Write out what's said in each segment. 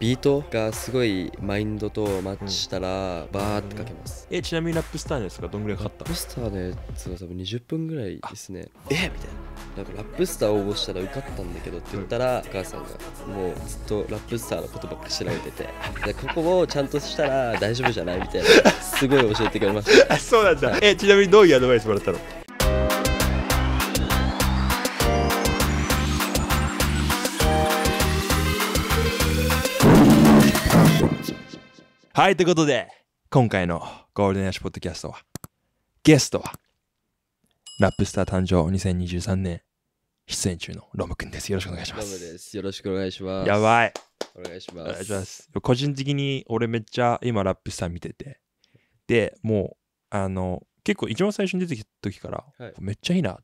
ビートがすごいマインドとマッチしたら、バーってかけます、うん、えちなみにラップスターのやつがどんぐらいかかったラップスターのやつは多分20分ぐらいですねえみたいななんかラップスター応募したら受かったんだけどって言ったら、お母さんがもうずっとラップスターのことばっか調べててでここをちゃんとしたら大丈夫じゃないみたいなすごい教えてくれました あそうなんだ、はい、えちなみにどういうアドバイスもらったのはい、ということで、今回のゴールデンアッシュポッドキャストは、ゲストは、ラップスター誕生2023年出演中のロムくんです。よろしくお願いします。ロムです。よろしくお願いします。やばい。お願いします。お願いします。個人的に俺めっちゃ今ラップスター見てて、で、もう、あの、結構一番最初に出てきた時から、はい、めっちゃいいな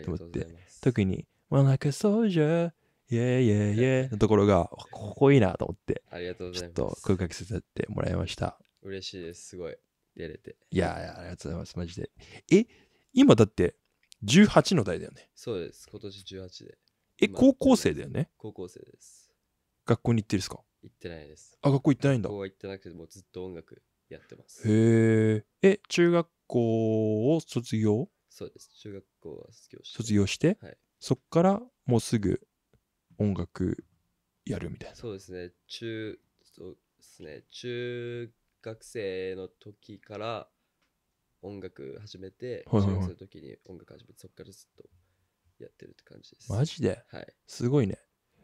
と思って、特に、When Like a Soldier イェイイェーイェイのところが、ここいいなと思って、ありがとうございます。と声かけさせてもらいました。嬉しいです。すごい。出れて。いやいや、ありがとうございます、マジで。え、今だって18の代だよね。そうです。今年18で。え、高校生だよね。高校生です。学校に行ってるですか行ってないです。あ、学校行ってないんだ学校。は行ってなくて、もうずっと音楽やってます。へえ。え、中学校を卒業そうです。中学校は卒業して。卒業して、はいそっからもうすぐ音楽やるみたいなそうですね中そうですね中学生の時から音楽始めて、はいはいはい中学生の時に音楽始めてそこからずっとやってるって感じですマジではいすごいね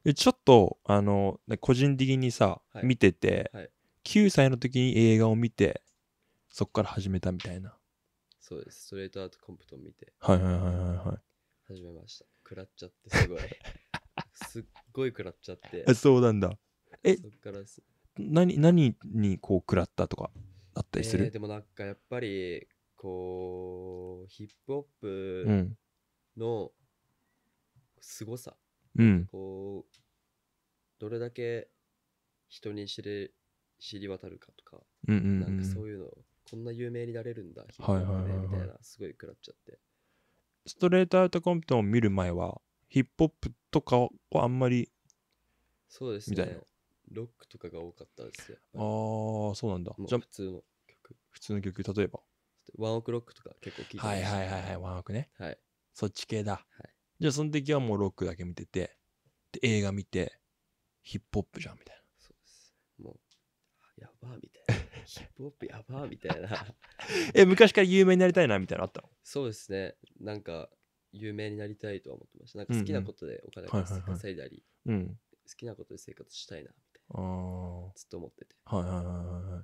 えちょっとあのね個人的にさ、はい見てて、はい9歳の時に映画を見てそこから始めたみたいなそうですストレートアートコンプトン見てはいはいはいはいはい始めました食らっちゃってすごいすっごい食らっちゃってあそうなんだえそっからす何何にこう食らったとかあったりする、えーでもなんかやっぱりこうヒップホップのの凄さ、うんこうどれだけ人に知れ知り渡るかとか、うんうんうんなんかそういうのこんな有名になれるんだヒップホップねはいはいはいはいみたいなすごい食らっちゃってストレートアウトコンプトンを見る前はヒップホップとかはあんまりそうですねみたいなロックとかが多かったですよああそうなんだじゃ普通の曲普通の曲例えばワンオクロックとか結構聴いてまはいはいはいはいワンオクねはいそっち系だ、はい、じゃあその時はもうロックだけ見ててで映画見てヒップホップじゃんみたいなそうですもうやばーみたいな ヒップホップやばーみたいな え昔から有名になりたいなみたいなのあったのそうですねなんか有名になりたいとは思ってましたなんか好きなことでお金稼いだり、好きなことで生活したいなみたいなずっと思っててはいはいはいはい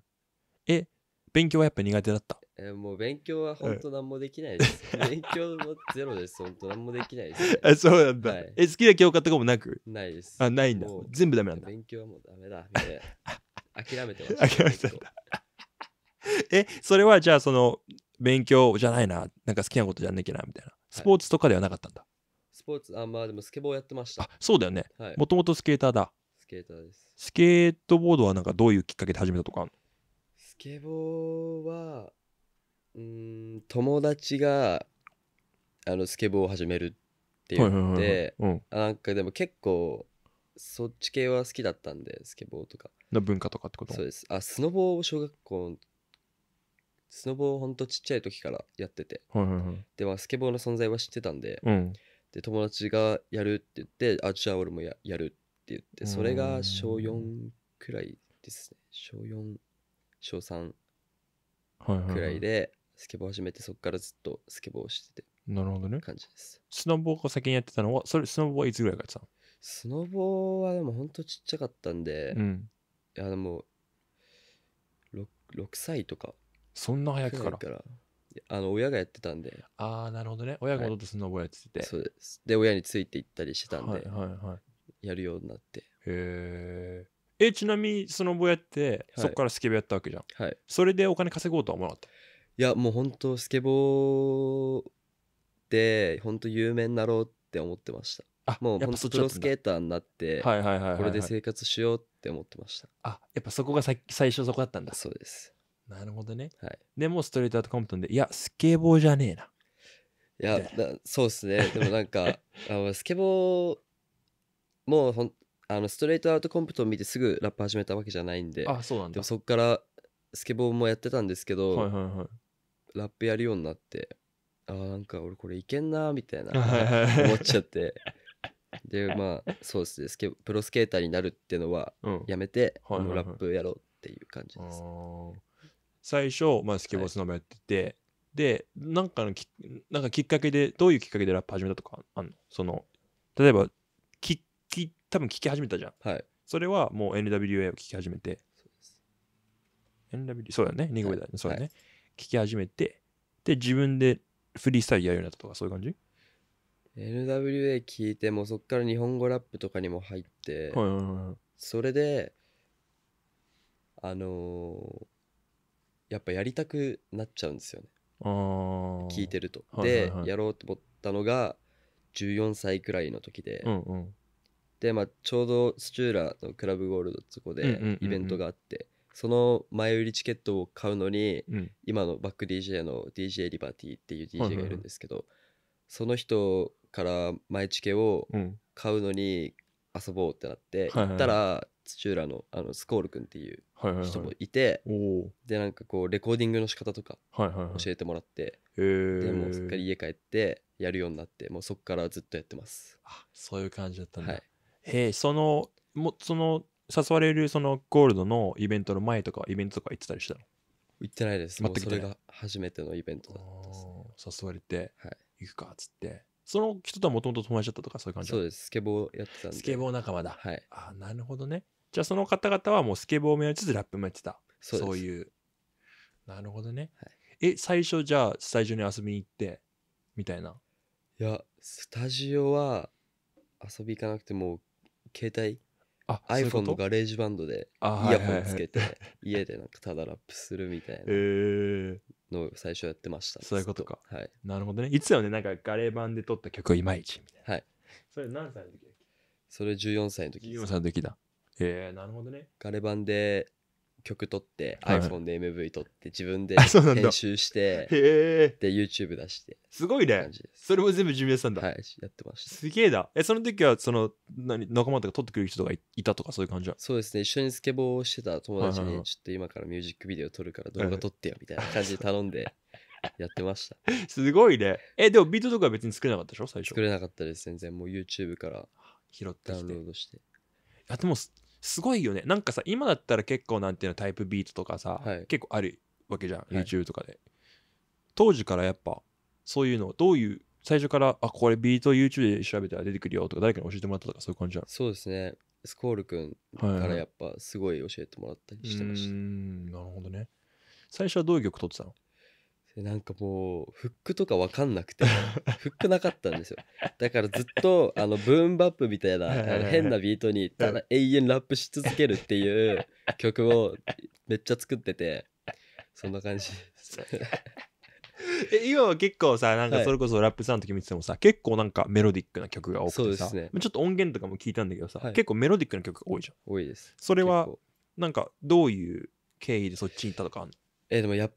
え勉強はやっぱ苦手だった、えー、もう勉強は本当何もできないです。はい、勉強もゼロです。本当何もできないです、ね。あそうなんだ、はい、え、好きな教科とかもなくないです。あ、ないんだ。全部ダメなんだ。勉強はもうダメだ。諦めてました。諦めた。え、それはじゃあその勉強じゃないな。なんか好きなことじゃなきゃなみたいな。スポーツとかではなかったんだ、はい、スポーツあまあでもスケボーやってましたあそうだよねもともとスケーターだスケーターですスケートボードはなんかどういうきっかけで始めたとかスケボーはうん友達があのスケボーを始めるって言ってなんかでも結構そっち系は好きだったんでスケボーとかの文化とかってことそうですあスノボを小学校のスノボをほんとちっちゃい時からやってて、はいはいはい、ではスケボーの存在は知ってたんで、うん、で友達がやるって言ってあじゃあ俺もややるって言ってそれが小4くらいですね小4小3くらいでスケボー始めてそっからずっとスケボーしててなるほどね感じですスノボーが先にやってたのはそれスノボーはいつぐらいからのスノボーはでもほんとちっちゃかったんで、うん、いやでも 6, 6歳とかそんな早くからからあの親がやってたんでああなるほどね親が踊ってスノボやってて、そうですで親について行ったりしてたんで、はいはいはい、やるようになってへえちなみにスノボやって、そこからスケボやったわけじゃん、はい、それでお金稼ごうとは思わなかったいやもう本当スケボーで本当有名になろうって思ってましたあもう本当プロスケーターになってこれで生活しようって思ってましたあやっぱそこがさ最初そこだったんだそうですなるほどね。はい。でもストレートアウトコンプトンで、いや、スケボーじゃねえな。いや、なそうですね。でもなんか、あのスケボーもうほんあのストレートアウトコンプトン見てすぐラップ始めたわけじゃないんで、あ、そうなんでもそっからスケボーもやってたんですけど、はいはいはい。ラップやるようになって、ああ、なんか俺これいけんなーみたいな はいはい思っちゃって。で、まあ、そうですねスケ。プロスケーターになるっていうのはやめて、はいはいはいラップやろうっていう感じです。ー最初、まあ、スケボースノボやってて、はい、でなんかのきなんかきっかけでどういうきっかけでラップ始めたとかあのその例えばきき多分聞き始めたじゃん、はい、それはもう NWA を聞き始めてそう NW そうだねニコベだね、そうだね、はい、聞き始めてで自分でフリースタイルやるようになったとかそういう感じ NWA 聞いてもそっから日本語ラップとかにも入って、はいはいはい、それであのー、やっぱやりたくなっちゃうんですよね聞いてると。はいはいはい、でやろうと思ったのが14歳くらいの時で、うんうん、で、まあ、ちょうどスチューラのクラブゴールドってこでイベントがあって、うんうんうんうん、その前売りチケットを買うのに、うん、今のバック DJ の DJ リバティっていう DJ がいるんですけど、はいはいはい、その人から前チケを買うのに遊ぼうってなって、うん、行ったら土浦のあのスコール君っていう人もいて、はいはいはい、でなんかこうレコーディングの仕方とか教えてもらって、はいはいはい、でもうすっかり家帰ってやるようになってもうそこからずっとやってますあそういう感じだったんだ、はい、へえそのもその誘われるそのゴールドのイベントの前とかイベントとか行ってたりしたの行ってないです全くそれが初めてのイベントだった誘われて、行くかっつってその人とはもともと友達だったとかそういう感じそうです。スケボーやってたんで。スケボー仲間だ。はい。あなるほどね。じゃあその方々はもうスケボーもやりつつラップもやってた。そういう。なるほどね。はえ、最初じゃあスタジオに遊びに行って、みたいな。いやスタジオは遊び行かなくても携帯あ、iPhone のガレージバンドでイヤホンつけて、家でなんかただラップするみたいえな のを最初やってました、そういうことかはいなるほどね。いつだよね、なんかガレー版で撮った曲いまいちみたいな。はい。それ何歳の時だっそれ14歳の時 ?14 歳の時だ。えー、なるほどね。ガレ版で曲撮って、はい、iPhone で MV 撮って自分で 編集してで YouTube 出してすごいねそれも全部準備したんだはいやってましたすげえだえその時はその何仲間とか撮ってくれる人がいたとかそういう感じはそうですね一緒にスケボーをしてた友達に、ちょっと今からミュージックビデオ撮るから動画撮ってよみたいな感じで頼んで やってましたすごいねえでもビートとかは別に作れなかったでしょ最初作れなかったです全然もう YouTube から拾ってダウンロードしてあでもすごいよねなんかさ今だったら結構なんていうのタイプビートとかさ、はい、結構あるわけじゃん、YouTube とかで当時からやっぱそういうのどういう最初からあこれビート YouTube で調べたら出てくるよとか誰かに教えてもらったとかそういう感じじゃんそうですねスコール君からやっぱすごい教えてもらったりしてました、はいはい、なるほどね最初はどういう曲撮ってたのなんかもうフックとか分かんなくて フックなかったんですよだからずっとあのブーンバップみたいな変なビートにただ永遠ラップし続けるっていう曲をめっちゃ作っててそんな感じ え今は結構さなんかそれこそラップさんの時見ててもさ、はい、結構なんかメロディックな曲が多くてさ、ね、ちょっと音源とかも聞いたんだけどさ、はい、結構メロディックな曲が多いじゃん多いですそれはなんかどういう経緯でそっちに行ったとかあるのえでもやっ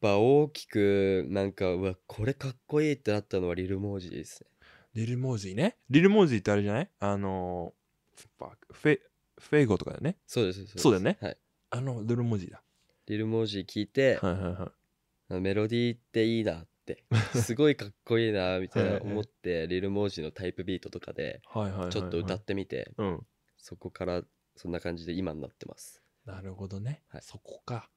ぱ大きくなんかうわこれかっこいいってなったのはリル・モージーですねリル・モージーねリル・モージーってあれじゃないあのフェフェイゴとかだよねそうですそうだよね、はい、あのリル・モージーだリル・モージー聞いて、はいはいはい、メロディーっていいなって すごいかっこいいなみたいな思ってリル・モージーのタイプビートとかでちょっと歌ってみて、そこからそんな感じで今になってますなるほどね、はい、そこか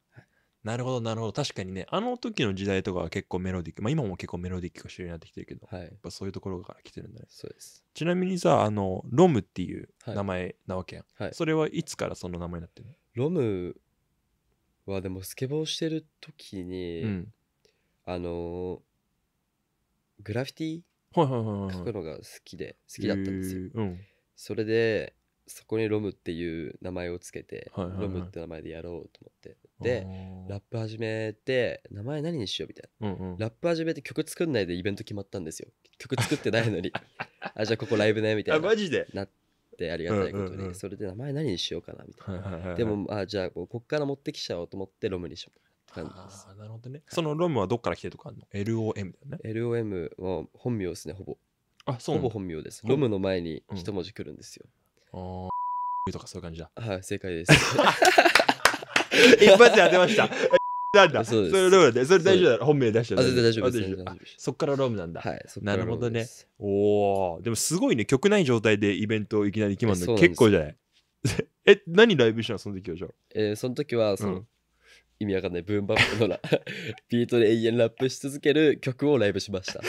なるほど、なるほど。確かにね、あの時の時代とかは結構メロディック。まあ今も結構メロディックが主流になってきてるけど、はい、やっぱそういうところから来てるんだね。そうです。ちなみにさ、あの、ロムっていう名前なわけやん。はい、それはいつからその名前になってるのロムはでもスケボーしてる時に、うん、あのグラフィティ書くのが好きで、好きだったんですよ。うん、それで、そこにロムっていう名前をつけて、はいはいはいロムって名前でやろうと思ってでラップ始めて名前何にしようみたいな、うんうん、なラップ始めて曲作んないでイベント決まったんですよ曲作ってないのに あじゃあここライブねみたいあなマジでなってありがたいことに、うんうんうんそれで名前何にしようかなみたいな、でもあじゃあここっから持ってきちゃおうと思ってロムにしようって感じですあなるほどねそのロムはどっから来てるとかあるの ?LOM だよね LOM は本名ですねほぼあそうほぼ本名ですロムの前に一文字来るんですよ、おーとかそういう感じだ。はい、正解です。一発で当てました。なんだそうですそれロームで、それ大丈夫だ本名出しちゃあ、全然大丈夫です。大丈夫そっからロームなんだ。はい、そっからなるほどねおおでもすごいね、曲ない状態でイベントいきなり決まるの結構じゃない え、何ライブしたのその時はじゃあ。えーその時は、その、うん意味わかんない、ブーンバップのな、ビートで永遠ラップし続ける曲をライブしました。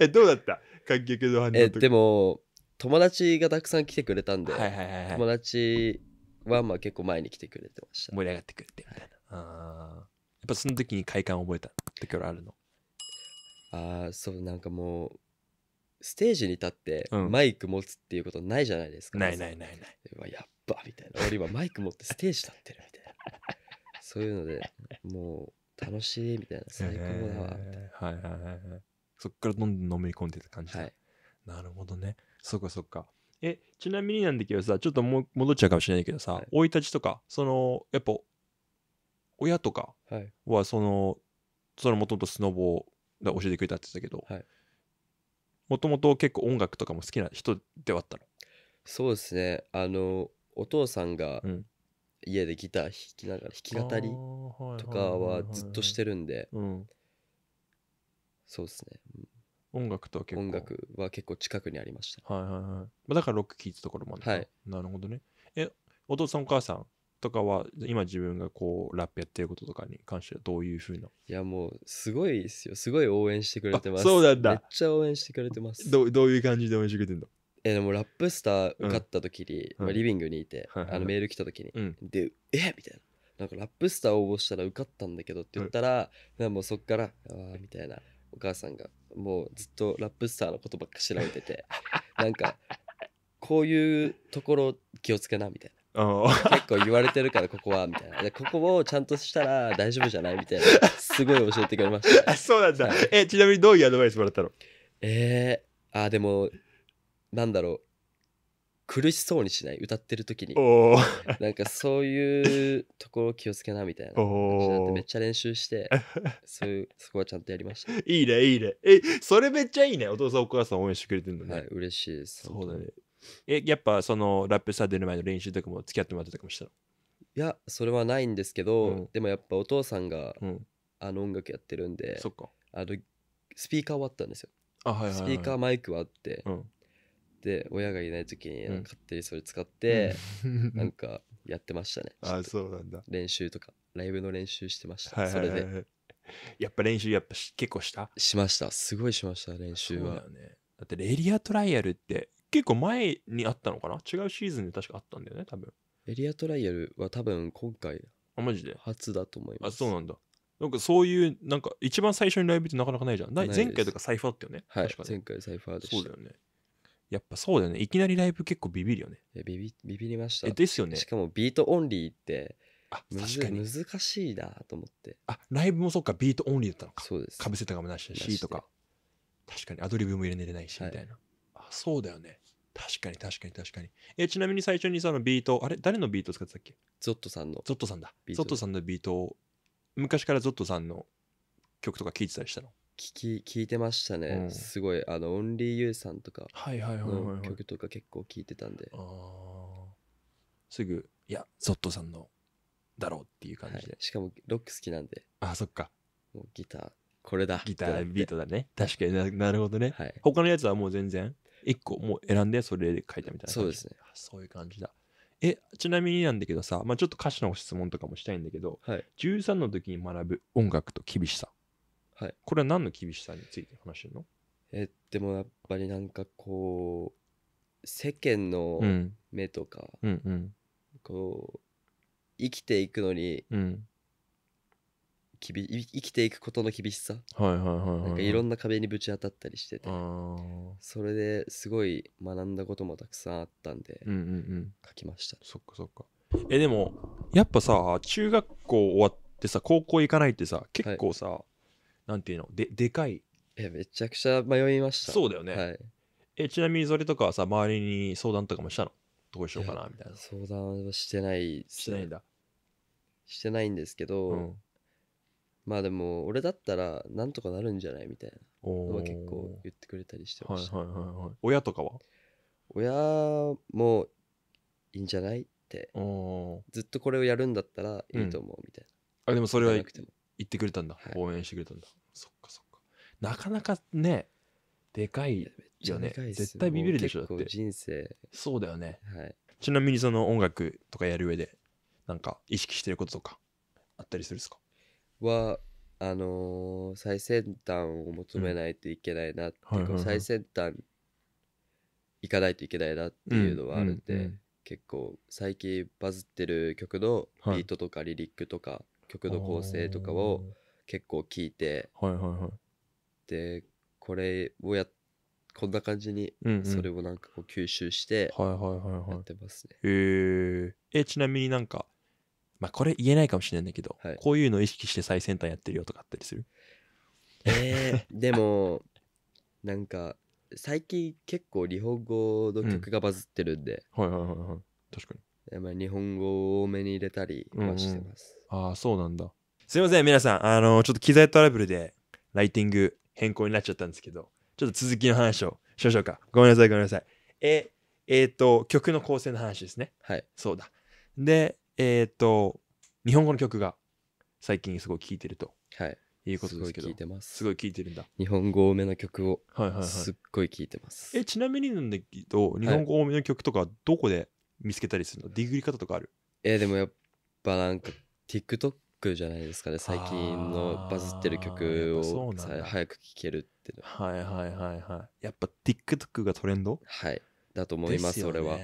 え、どうだった観客の反応えとか。でも、友達がたくさん来てくれたんで、はいはいはいはい、友達はまあ結構前に来てくれてました盛り上がってくれてみたいな、はい、あやっぱその時に快感を覚えたってからあるのああそうなんかもうステージに立ってマイク持つっていうことないじゃないですか、うん、ないないないなやっぱみたいな俺今マイク持ってステージ立ってるみたいなそういうのでもう楽しいみたいな最高だわみたいな、はいはいはいはいそっからどんどんのめり込んでた感じだ、はい、なるほどねそっかそっか。え、ちなみになんだけどさ、ちょっとも戻っちゃうかもしれないけどさはい、生、い立ちとか、その、やっぱ、親とかはは、その、そのもともとスノボを教えてくれたって言ってたけどはい、もともと結構音楽とかも好きな人ではあったの。そうですね。あの、お父さんがうん家でギター弾きながら、弾き語りとかはずっとしてる。るんで、うん。そうですね。うん音楽とは結構音楽は結構近くにありましたはいはいはい、まあ、だからロック聴いたところもある、はい、なるほどねえお父さんお母さんとかは今自分がこうラップやってることとかに関してはどういうふうないやもうすごいですよすごい応援してくれてますそうなんだめっちゃ応援してくれてますどどういう感じで応援してくれてんのえでもラップスター受かった時に、うん、まあ、リビングにいて、あのメール来た時に、でえみたいななんかラップスター応募したら受かったんだけどって言ったら、うん、もうそっからああみたいなお母さんがもうずっとラップスターのことばっか調べてて なんかこういうところ気をつけなみたいな。結構言われてるからここはみたいなでここをちゃんとしたら大丈夫じゃないみたいなすごい教えてくれました、あそうなんだ、はい、えちなみにどういうアドバイスもらったのえー、あでもなんだろう苦しそうにしない歌ってる時に なんかそういうところ気をつけなみたいななめっちゃ練習して そういうそこはちゃんとやりましたいいねいいねえそれめっちゃいいねお父さんお母さん応援してくれてるのねはい嬉しいですそうだねえやっぱそのラップスター出る前の練習とかも付き合ってもらってたかもしたのいやそれはないんですけど、うん、でもやっぱお父さんが、うん、あの音楽やってるんでそっかあのスピーカーはあったんですよあ、はいはいはい、スピーカーマイクはあって、うんで親がいない時に勝手にそれ使って、うん、なんかやってましたね あそうなんだ練習とかライブの練習してました、はいはいはい、それでやっぱ練習やっぱ結構したしましたすごいしました練習はだ,、ね、だってエリアトライアルって結構前にあったのかな違うシーズンで確かあったんだよね多分エリアトライアルは多分今回あマジで初だと思いますあそうなんだなんかそういうなんか一番最初にライブってなかなかないじゃん前回とかサイファーったよね、はい、前回サイファーでしたそうだよねやっぱそうだよね。いきなりライブ結構ビビるよね。いやビビビビりましたえ、ですよねし。かもビートオンリーってあ、確かに。難しいなと思ってあ、ライブもそっか、ビートオンリーだったのか。そうですかぶせたかもなしだししとか。確かに、アドリブも入れれないし、はいみたいな。あ、そうだよね。確かに、確かに、確かに。え、ちなみに最初にそのビート、あれ誰のビート使ってたっけゾットさんのゾットさんだ。ゾットさんのビートを、昔からゾットさんの曲とか聴いてたりしたの聞き聞いてましたね、うん、すごいあのオンリーユーさんとかの曲とか結構聞いてたんで、すぐいやゾットさんのだろうっていう感じで、はい、しかもロック好きなんであそっかもうギターこれだギタービートだね確かになるほどね、はい、他のやつはもう全然1個もう選んでそれで書いたみたいなそうですねそういう感じだえちなみになんだけどさ、まあ、ちょっと歌詞の質問とかもしたいんだけど、はい、13の時に学ぶ音楽と厳しさはい、これは何の厳しさについて話してるのえでもやっぱりなんかこう世間の目とか、うんうんうん、こう生きていくのに、うん、きび生きていくことの厳しさはいははいいい、ろんな壁にぶち当たったりしててそれですごい学んだこともたくさんあったんで、うんうんうん、書きましたそっかそっかえでもやっぱさ中学校終わってさ高校行かないってさ結構さ、はいなんていうのででかいえめちゃくちゃ迷いましたそうだよね、はい、えちなみにそれとかはさ周りに相談とかもしたのどうしようかなみたいな相談はしてないしてないんだしてないんですけど、うん、まあでも俺だったらなんとかなるんじゃないみたいなの結構言ってくれたりしてました、はいはいはいはい、親とかは親もいいんじゃないってずっとこれをやるんだったらいいと思うみたいな、うん、あでもそれは言ってくれたんだ、はい応援してくれたんだそっかそっかなかなかねでかいよね絶対ビビるでしょだって人生、そうだよねはい、ちなみにその音楽とかやる上でなんか意識してることとかあったりするんですかはあのー最先端を求めないといけないなっていうか、最先端行かないといけないなっていうのはあるんで、うんうんうん結構最近バズってる曲のはいビートとかリリックとか曲の構成とかを結構聞いて、はいはいはい、でこれをやこんな感じにそれをなんかこう吸収してやってますね。はいはいはいはい、えちなみになんか、まあ、これ言えないかもしれないんだけど、はい、こういうのを意識して最先端やってるよとかあったりするえー、でもなんか最近結構日本語の曲がバズってるんで、うん、はいはいはいはい確かに日本語を多めに入れたりはしてます、うんうんああ、そうなんだ。すいません、皆さん。あの、ちょっと機材トラブルで、ライティング変更になっちゃったんですけど、ちょっと続きの話をしましょうか。ごめんなさい、ごめんなさい。え、えっ、ー、と、曲の構成の話ですね。はい。そうだ。で、えっ、ー、と、日本語の曲が最近すごい聴いてると。はい。いうことですけど。すごい聴いてます。すごい聴いてるんだ。日本語多めの曲を、はいはいすっごい聴いてます。え、ちなみになんだけど、日本語多めの曲とか、どこで見つけたりするの、はい、ディグリ方とかあるえー、でもやっぱなんか TikTok じゃないですかね最近のバズってる曲を早く聴けるっていうのははいはいはいはいやっぱ TikTok がトレンドはいだと思います、ね、俺は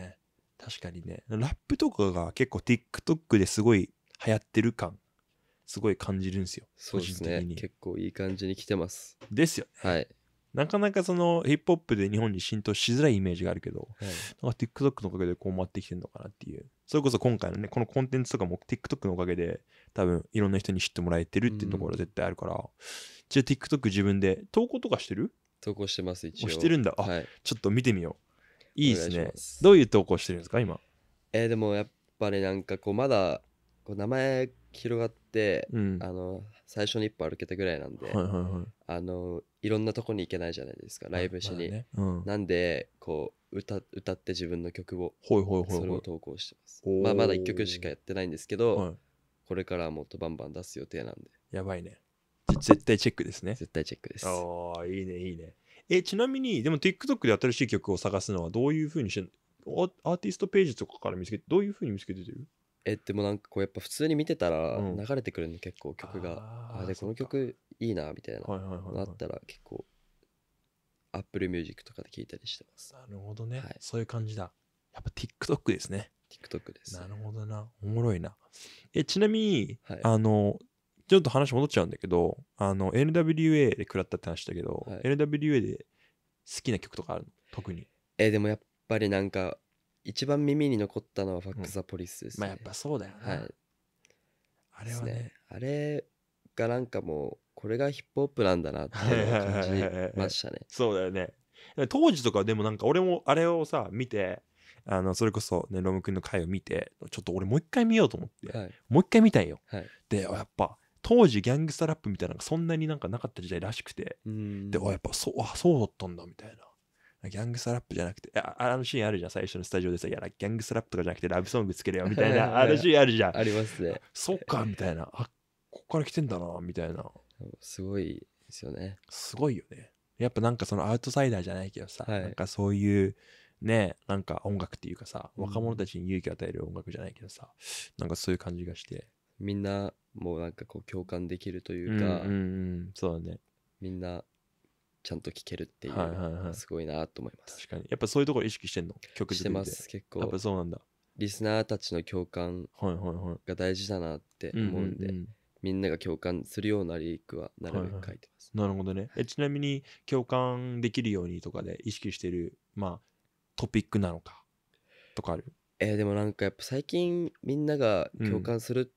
確かにねラップとかが結構 TikTok ですごい流行ってる感すごい感じるんですよそうですね結構いい感じに来てますですよ、ね、はいなかなかそのヒップホップで日本に浸透しづらいイメージがあるけど、はい、なんか TikTok のおかげでこう回ってきてるのかなっていうそれこそ今回のね、このコンテンツとかも TikTok のおかげで、多分いろんな人に知ってもらえてるっていうところは絶対あるから、じゃあ TikTok 自分で投稿とかしてる投稿してます、一応。してるんだ。あ、はい、ちょっと見てみよう。いいですね。どういう投稿してるんですか、今。えー、でもやっぱりなんかこう、まだこう名前広がって、うん、あの最初に一歩歩けたぐらいなんで、はいはいはい、あのいろんなとこに行けないじゃないですかライブしに、まねうん、なんでこう歌歌って自分の曲をほいほいほいそれを投稿してます、まあ、まだ1曲しかやってないんですけど、はい、これからもっとバンバン出す予定なんでやばいね絶対チェックですね絶対チェックですああいいねいいねえちなみにでも TikTok で新しい曲を探すのはどういうふうにしてアーティストページとかから見つけてどういうふうに見つけてるえでもなんかこうやっぱ普通に見てたら流れてくるんで結構曲が、ああでこの曲いいなみたいな、はなったら結構アップルミュージックとかで聴いたりしてますなるほどね、はいそういう感じだやっぱ TikTok ですね TikTok ですなるほどなおもろいなえちなみに、はいあのちょっと話戻っちゃうんだけどあの NWA で食らったって話だけど、はい NWA で好きな曲とかあるの特にえでもやっぱりなんか一番耳に残ったのはファックザポリスです、ねまあやっぱそうだよね、はいあれはねねあれがなんかもうこれがヒップホップなんだなって感じましたね そうだよね当時とかでもなんか俺もあれをさ見てあのそれこそねロム君の回を見てちょっと俺もう一回見ようと思って、はいもう一回見たんよはいでやっぱ当時ギャングスタラップみたいなのがそんなになんかなかった時代らしくてでやっぱそうあそうだったんだみたいなギャングスラップじゃなくて、ああのシーンあるじゃん、最初のスタジオでさ、いや、ギャングスラップとかじゃなくてラブソングつけるよ みたいな、あのシーンあるじゃん。ありますね。そっか、みたいな。あ、ここから来てんだな、みたいな。すごいですよね。すごいよね。やっぱなんかそのアウトサイダーじゃないけどさ、はい、なんかそういうね、なんか音楽っていうかさ、若者たちに勇気を与える音楽じゃないけどさ、なんかそういう感じがして。みんなもうなんかこう共感できるというか、うんうんうん、そうだね。みんなちゃんと聴けるっていうすごいなと思います、確かにやっぱそういうところ意識してんの曲してます結構やっぱそうなんだリスナーたちの共感が大事だなって思うんで、みんなが共感するようなリークはなるべく書いてます、はいはい、なるほどねえちなみに共感できるようにとかで意識してるまあトピックなのかとかあるえー、でもなんかやっぱ最近みんなが共感する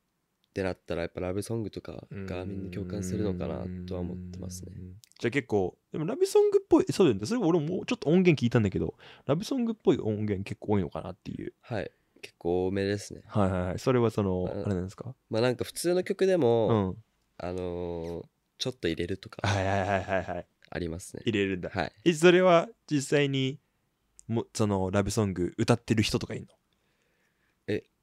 ってなったらやっぱラブソングとかがみんな共感するのかなとは思ってますね。じゃあ結構でもラブソングっぽいそうだよねそれ俺もちょっと音源聞いたんだけどラブソングっぽい音源結構多いのかなっていうはい結構多めですねはいはいはいそれはそのあれなんですかまあなんか普通の曲でも、うん、あのー、ちょっと入れるとかはいはいはいはいはいありますね入れるんだはいえそれは実際にもそのラブソング歌ってる人とかいるの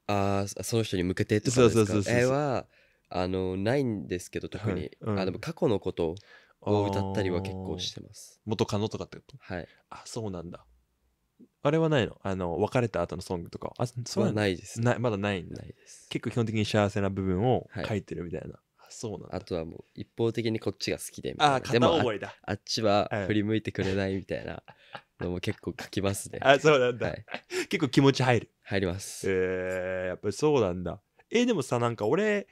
ああその人に向けてとて、ですかそうそうそうそはあのないんですけど特に、はいうんあでも過去のことを歌ったりは結構してます元カノとかってことはいあそうなんだあれはないのあの別れた後のソングとかあそそうはなないですないまだないんだないです結構基本的に幸せな部分を書いてるみたいな、あそうなんだあとはもう一方的にこっちが好きでみたいなあで片も思いだああっちは振り向いてくれないみたいなのも結構書きますね。あ、そうなんだ。はい結構気持ち入る。入ります。えー、やっぱりそうなんだ。えでもさ、なんか俺、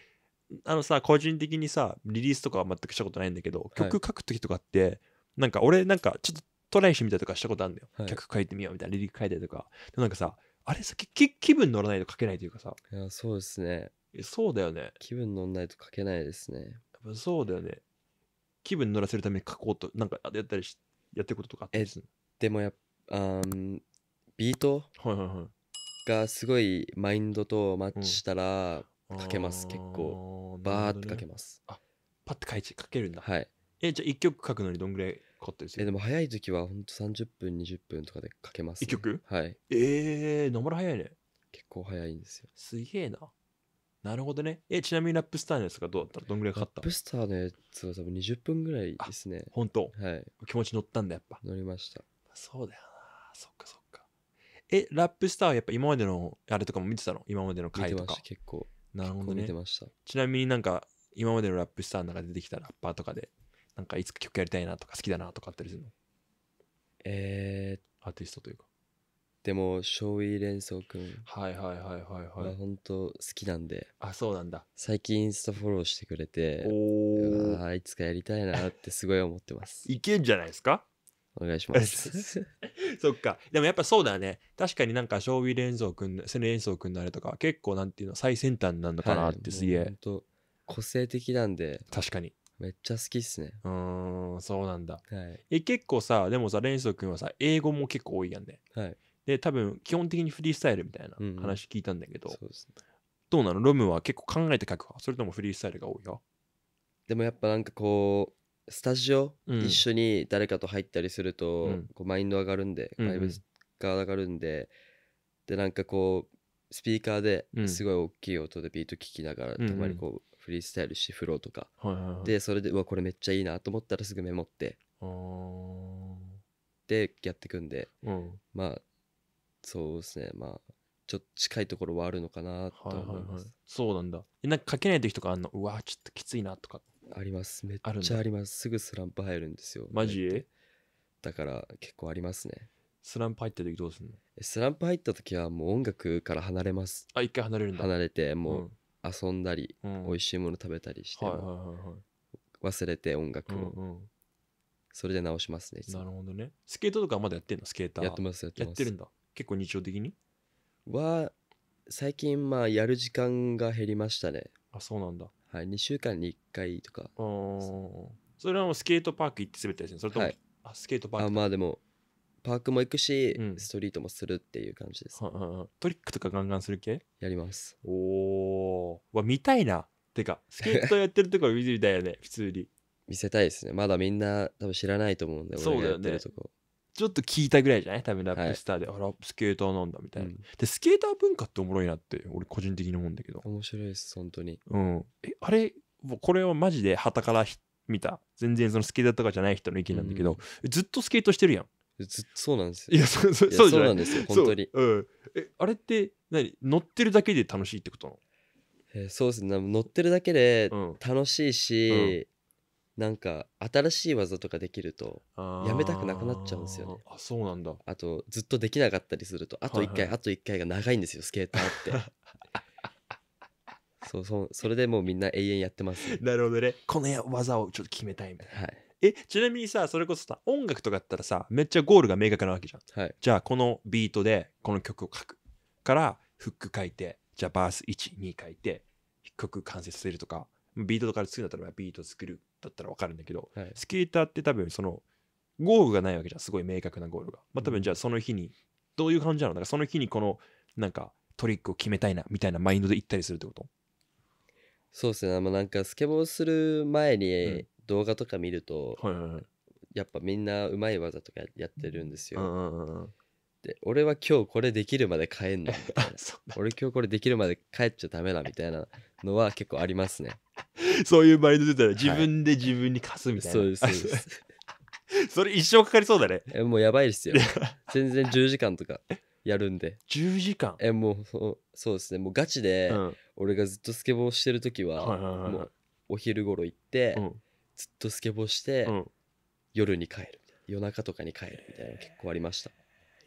あのさ、個人的にさ、リリースとかは全くしたことないんだけど、曲書くときとかって、なんか俺、なんかちょっとトライしてみたりとかしたことあるんだよ。はい曲書いてみようみたいな、リリース書いたりとか。でもなんかさ、あれさ、きき気分乗らないと書けないというかさ、いや、そうですね。えそうだよね。気分乗んないと書けないですね。やっぱそうだよね。気分乗らせるために書こうと、なんかやったりし、やってることとかあったりするのでもやあビートはいはいはいがすごいマインドとマッチしたら書けます、結構バーって書けますパッて書いて書けるんだはいえじゃあ1曲書くのにどんぐらいかかったですえでも早い時はほんと30分20分とかで書けます、一曲はいえー、野村早いね結構早いんですよすげえななるほどねえちなみにラップスターのやつがどうだったらどんぐらいかかラッったプスターのやつは多分20分ぐらいですね本当はい気持ち乗ったんだやっぱ乗りましたそうだよなそっかそっかえラップスターはやっぱ今までのあれとかも見てたの今までの回見とてまかした結構なるほど見てましたちなみになんか今までのラップスターの中で出てきたラッパーとかでなんかいつか曲やりたいなとか好きだなとかあったりするのえー、アーティストというかでも松陰連想くんはいはいはいはいはい本当好きなんであそうなんだ最近インスタフォローしてくれておあいつかやりたいなってすごい思ってますいけんじゃないですかお願いします。そっか。でもやっぱそうだね。確かになんか、将棋連想君、ん、セレン想く君のあれとか、結構なんていうの、最先端なのかなってすげえ。はい、個性的なんで。確かに。めっちゃ好きっすね。うん、そうなんだ。はい、え、結構さ、でもさ、連想く君はさ、英語も結構多いやんね。はい。で、多分、基本的にフリースタイルみたいな話聞いたんだけど、うんうどうなのロムは結構考えて書くかそれともフリースタイルが多いよでもやっぱなんかこう、スタジオ、うん一緒に誰かと入ったりすると、うんこうマインド上がるんで、うんイブが上がるんででなんかこうスピーカーですごい大きい音でビート聴きながら、うんたまにこうフリースタイルしてフローとか、はいはいはいでそれでうわこれめっちゃいいなと思ったらすぐメモってでやってくんでうんまあそうですねまあちょっと近いところはあるのかなといは思いいまはいす、そうなんだえなんか書けない時とかあんのうわちょっときついなとかありますめっちゃありますすぐスランプ入るんですよマジだから結構ありますねスランプ入った時どうすんのスランプ入った時はもう音楽から離れますあ一回離れるんだ離れてもう遊んだり、うん、美味しいもの食べたりして、忘れて音楽を、うんうん、それで直しますねなるほどねスケートとかまだやってんのスケーターやってますやってますやってるんだ結構日常的には最近まあやる時間が減りましたねあそうなんだはい、2週間に1回とかそれはもうスケートパーク行って滑ったりするそれとも、はい、あスケートパークあまあでもパークも行くし、うん、ストリートもするっていう感じです、ははトリックとかガンガンする系やりますおおわ見たいなてかスケートやってるとこ見てみたいよね普通に 見せたいですねまだみんな多分知らないと思うんでそうだよねちょっと聞いたぐらいじゃない多分ラップスターで、はい、あラップスケーターなんだみたいな、うん、でスケーター文化っておもろいなって俺個人的に思うんだけど面白いです本当にうんえあれもうこれはマジで旗から見た全然そのスケーターとかじゃない人の意見なんだけど、うん、ずっとスケートしてるやんずっとそうなんですよいやそそそうなんですよ本当にう、うん、えあれって何乗ってるだけで楽しいってことなのえー、そうですね乗ってるだけで楽しいし、なんか新しい技とかできるとやめたくなくなっちゃうんですよねあそうなんだあとずっとできなかったりするとあと1回、はいはい、あと1回が長いんですよスケーターって そうそうそれでもうみんな永遠やってますなるほどねこの技をちょっと決めたいみたいな、はい、えちなみにさそれこそさ音楽とかだったらさめっちゃゴールが明確なわけじゃん、はい、じゃあこのビートでこの曲を書くからフック書いてじゃあバース12書いて曲完成させるとかビートとかで作るんだったらビート作るだったら分かるんだけど、はいスケーターって多分そのゴールがないわけじゃんすごい明確なゴールが、まあ、多分じゃあその日にどういう感じなのだからその日にこのなんかトリックを決めたいなみたいなマインドで行ったりするってことそうですねまなんかスケボーする前に動画とか見ると、はいはいはいやっぱみんなうまい技とかやってるんですうよ、んうんうんうんで俺は今日これできるまで帰んの 俺今日これできるまで帰っちゃダメだみたいなのは結構ありますね。そういうマインド出たら自分で自分に貸すみたいな。そうです、そです。それ一生かかりそうだね。えもうやばいですよ。全然10時間とかやるんで。10時間えもうそうそうですね、もうガチで、うん俺がずっとスケボーしてる時は、はいはいはいもうお昼頃行って、うんずっとスケボーして、うん。夜に帰る夜中とかに帰るみたいな結構ありました。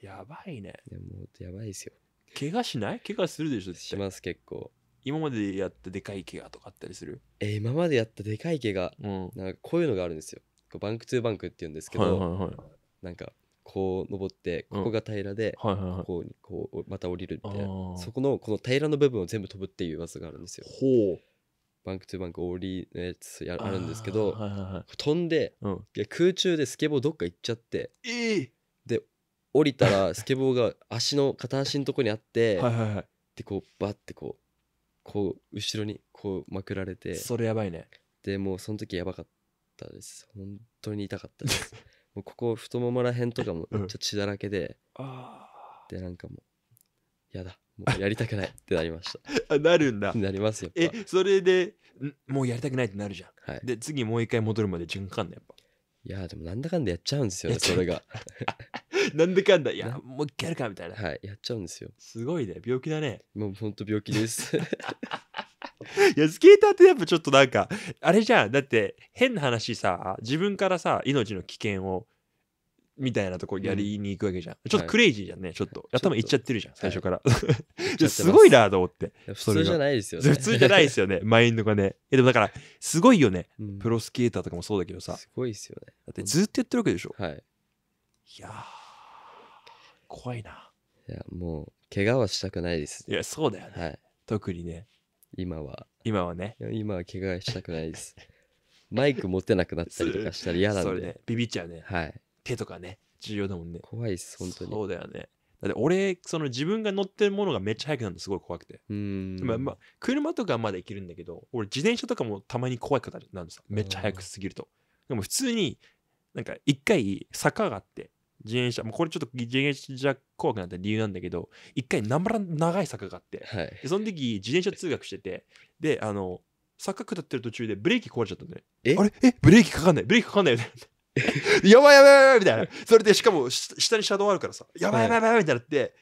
やばいね。いやもうやばいですよ。怪我しない怪我するでしょします結構。今までやったでかい怪我とかあったりするえー今までやったでかい怪我うん。なんかこういうのがあるんですよこうバンクトゥーバンクって言うんですけはいど、はいはい。なんかこう登ってここが平らで、はいはいはい。こうにこうまた降りるみたいなそこのこの平らの部分を全部飛ぶっていう技があるんですよほう。バンクトゥーバンク降りのやつやあるんですけど、はいはいはい。飛んでうん。いや空中でスケボーどっか行っちゃってええ降りたらスケボーが足の片足のとこにあって、はいはいはい。でこうバッてこうこう後ろにこうまくられてそれやばいねでもうその時やばかったです本当に痛かったです もうここ太ももらへんとかもちょっと血だらけで、うん、でなんかもうやだもうやりたくないってなりました あなるんだなりますよえそれでもうやりたくないってなるじゃん、はい、で次もう一回戻るまで時間かかんやっぱいやでもなんだかんだやっちゃうんですよねそれが なんでかんだいやもう一回やるかみたいなはいやっちゃうんですよすごいね病気だねもうほんと病気です いやスケーターってやっぱちょっとなんかあれじゃんだって変な話さ自分からさ命の危険をみたいなとこやりに行くわけじゃん、うん、ちょっとクレイジーじゃんね、はい、ちょっと頭いっちゃってるじゃん、最初から、はい、すごいなと思って普通じゃないですよね普通じゃないですよねマインドがねでもだからすごいよね、うん、プロスケーターとかもそうだけどさすごいですよねだってずっとやってるわけでしょはいいや怖いな。いや、もう、怪我はしたくないです。いや、そうだよね。はい。特にね、今は。今はね。今は怪我したくないです。マイク持てなくなったりとかしたら嫌なそれで。ね、ビビっちゃうね。はい。手とかね、重要だもんね。怖いです、本当に。そうだよね。だって俺、その自分が乗ってるものがめっちゃ速くなるのすごい怖くて。うん。まあまあ、車とかまで行けるんだけど、俺自転車とかもたまに怖い方なんですよ。めっちゃ速くすぎると。でも普通に、なんか一回坂があって、自転車、もうこれちょっと自転車怖くなった理由なんだけど、一回な何ら長い坂があって、はい、でその時自転車通学してて、で、あの、坂下ってる途中でブレーキ壊れちゃったんだよ。えあれえブレーキかかんない。ブレーキかかんないよね。やばいやばいやばいみたいな。それでしかも下に車道あるからさ、やばいやばいやばいみたいになって、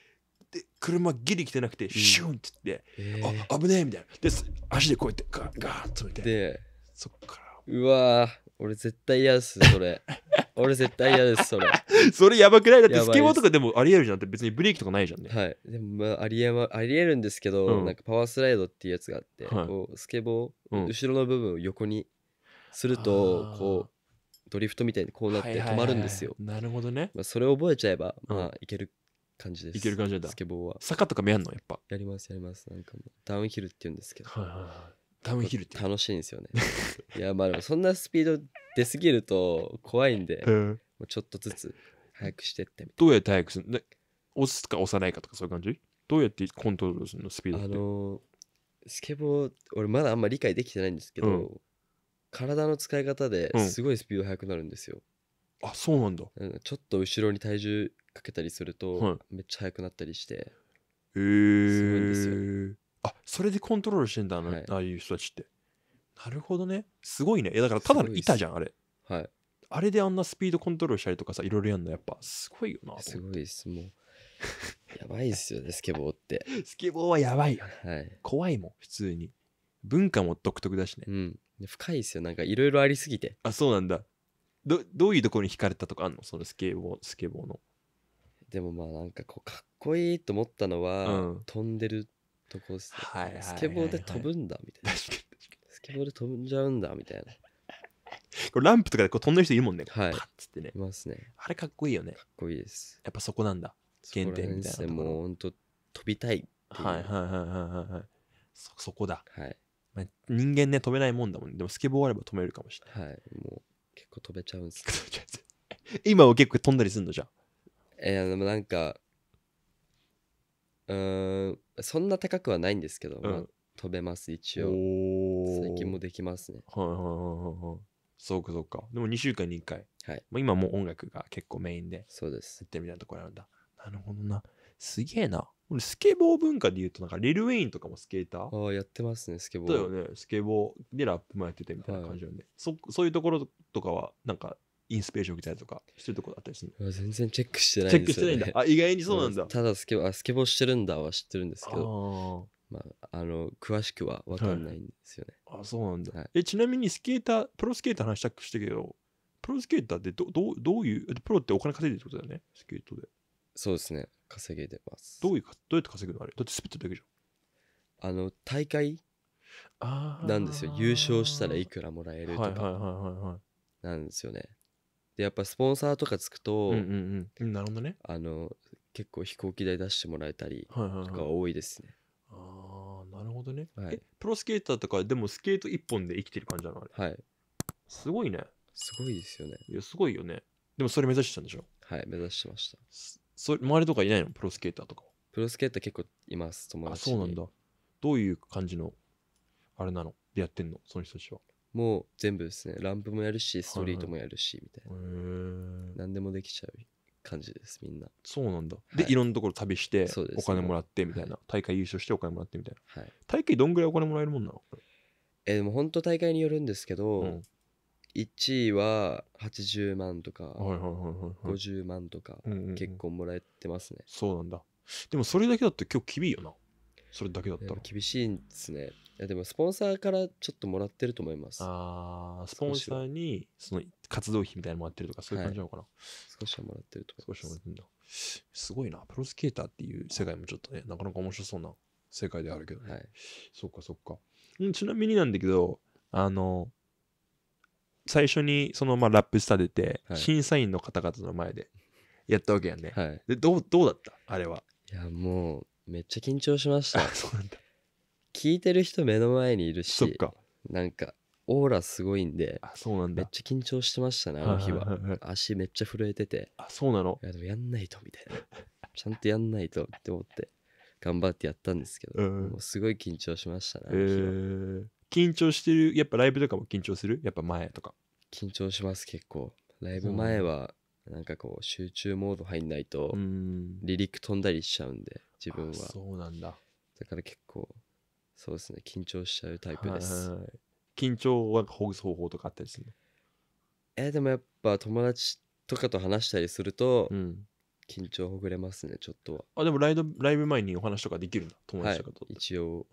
で車ギリ来てなくて、シュンって言って、うん、あ危ねえみたいな。で、足でこうやってガンガンと置いて。で、そっから。うわー。俺絶対嫌ですそれ 俺絶対嫌ですそれそれやばくないだってスケボーとかでもありえるじゃんって別にブレーキとかないじゃんねはいでもまあありえ、ま、ありえるんですけど、うんなんかパワースライドっていうやつがあって、はいこうスケボー、うん後ろの部分を横にするとこうドリフトみたいにこうなって止まるんですよ、なるほどねまあ、それを覚えちゃえば、まあいける感じですいける感じなんだスケボーは坂とか目やんのやっぱやりますやりますなんかダウンヒルって言うんですけどはいはいはいダウンヒルって楽しいんですよね いやまあそんなスピード出すぎると怖いんで、うん、もうちょっとずつ早くしてってどうやって早くするで押すか押さないかとかそういう感じどうやってコントロールするのスピードってあのー、スケボー俺まだあんま理解できてないんですけど、うん、体の使い方ですごいスピード速くなるんですよ、うん、あそうなんだちょっと後ろに体重かけたりすると、はい、めっちゃ速くなったりして、へえすごいんですよあそれでコントロールしてんだな、はい、ああいう人たちってなるほどねすごいねだからただの板じゃんあれはいあれであんなスピードコントロールしたりとかさいろいろやるのやっぱすごいよなすごいですもう やばいっすよねスケボーってスケボーはやばいよね、はい、怖いもん普通に文化も独特だしねうん深いっすよなんかいろいろありすぎてあそうなんだどどういうところに惹かれたとかあんのそのスケボースケボーのでもまあなんかこうかっこいいと思ったのは、うん、飛んでるとこいスケボーで飛ぶんだみたいなスケボーで飛んじゃうんだみたいなこれランプとかでこう飛んでる人いるもんね、はい、パッつってねいますねあれかっこいいよねかっこいいですやっぱそこなんだ原点みたいなもうほんと飛びたいはいはいはいはいはいそそこだ、はいまあ、人間ね飛べないもんだもん、ね、でもスケボーあれば飛べるかもしれないはいもう結構飛べちゃうんです 今は結構飛んだりすんのじゃんえー、でもなんかうんそんな高くはないんですけど、うんまあ、飛べます一応最近もできますねはいはいはいはいはいそうかそうかでも2週間に1回、はいまあ、今もう音楽が結構メインでそうですやってみたいなところなんだなるほどなすげえな俺スケボー文化で言うとなんかリル・ウェインとかもスケーターああやってますねスケボーだよねスケボーでラップもやっててみたいな感じなんで、そそういうところとかはなんかインスピレーション受けたりとかしてるとこだあったりする全然チェックしてないチェックしてないんだ。あ、意外にそうなんだ。ただスケボー、あスケボーしてるんだは知ってるんですけど、まあ、あの、詳しくは分かんないんですよね。あ、そうなんだ、はいえ。ちなみにスケーター、プロスケーターの話したくしてけど、プロスケーターってどどうどういう、プロってお金稼いでるってことだよね、スケートで。そうですね、稼げてます。どういう、どうやって稼ぐのあれだってスピットだけじゃん。あの、大会なんですよ。優勝したらいくらもらえるとか。はいはいはいはい、はい。なんですよね。でやっぱスポンサーとかつくと、うんうんうん、なるほどねあの結構飛行機代出してもらえたりとか多いですね、はいはいはい、ああなるほどね、はい、プロスケーターとかでもスケート一本で生きてる感じなのあれはいすごいねすごいですよねいやすごいよねでもそれ目指してたんでしょはい目指してましたそ周りとかいないのプロスケーターとかプロスケーター結構います友達あそうなんだどういう感じのあれなのでやってんのその人たちはもう全部ですねランプもやるしストリートもやるしみたいな、何でもできちゃう感じですみんなそうなんだ、はい、でいろんなところ旅してお金もらってみたいな、はい、大会優勝してお金もらってみたいな、はい、大会どんぐらいお金もらえるもんなのえー、でも本当大会によるんですけど、うん、1位は80万とか、はいはいはいはい、50万とか、結構もらえてますねそうなんだでもそれだけだと今日厳いよなそれだけだったら厳しいんですねいやでもスポンサーからちょっともらってると思いますああスポンサーにその活動費みたいなのもらってるとかそういう感じなのかな、はい、少しはもらってると思います少しはもらってるんだすごいなプロスケーターっていう世界もちょっとねなかなか面白そうな世界であるけどね、はい、そっかそっかんちなみになんだけどあの最初にそのまあラップスタ出て、はい、審査員の方々の前でやったわけやね、はい、でどうどうだったあれはいやもうめっちゃ緊張しました そうなんだ聞いてる人目の前にいるそっしかなんかオーラすごいんであそうなんめっちゃ緊張してましたねあの日は足めっちゃ震えててあそうなのいやでもやんないとみたいな ちゃんとやんないとって思って頑張ってやったんですけど、うんもうすごい緊張しましたね、えー、緊張してるやっぱライブとかも緊張するやっぱ前とか緊張します結構ライブ前はなんかこう集中モード入んないと離陸飛んだりしちゃうんで自分はそうなんだだから結構そうですね緊張しちゃうタイプです緊張はほぐす方法とかあったりするのえー、でもやっぱ友達とかと話したりすると、緊張ほぐれますねちょっとはあでもライドライブ前にお話とかできるんだ友達とかと、はい、一応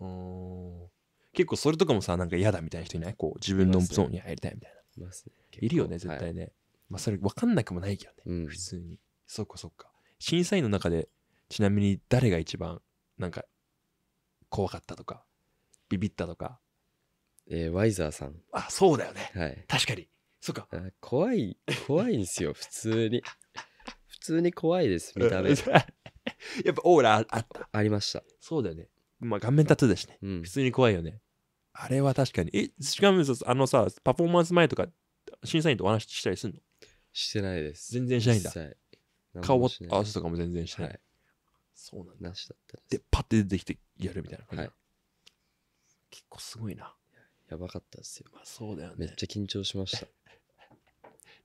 結構それとかもさなんか嫌だみたいな人いないこう自分のゾーンに入りたいみたいな、ねね、いるよね絶対ね、はいまあそれ分かんなくもないけどね、うん、普通にそっかそっか審査員の中でちなみに誰が一番なんか怖かったとかビビったとかえー、ワイザーさんあそうだよね、はい、確かにそっか怖い怖いんですよ 普通に普通に怖いです見た目 やっぱオーラあったありましたそうだよねまあ顔面タトゥーだしね、うん、普通に怖いよねあれは確かにえしかもあのさパフォーマンス前とか審査員とお話ししたりするのしてないです。全然しないんだ顔も合わせとかも全然してない。はいそうなんだ。なしだったでで、パッて出てきてやるみたいな感じはい結構すごいな。やばかったですよ。まあそうだよめっ。ちゃ緊張しました。い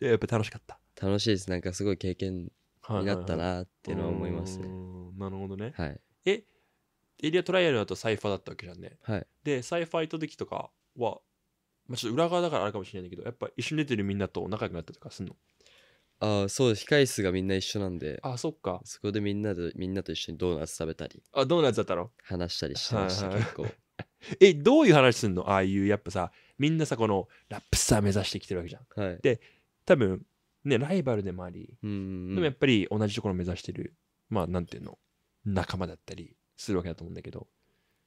ややっぱ楽しかった。楽しいです。なんかすごい経験になったなっていうのは思いますね。。なるほどね。はい。え、エリアトライアルだとサイファーだったわけじゃんね。はい。で、サイファー行った時とかは、まあ、ちょっと裏側だからあるかもしれないけどやっぱ一緒に出てるみんなと仲良くなったとかすんのああそう控室がみんな一緒なんであそっかそこでみんなでみんなと一緒にドーナツ食べたりあドーナツだったの話したりしてました、はいはい、結構 えどういう話すんのああいうやっぱさみんなさこのラップスター目指してきてるわけじゃん、はい、で多分ねライバルでもあり、うんでもやっぱり同じところ目指してるまあなんていうの仲間だったりするわけだと思うんだけど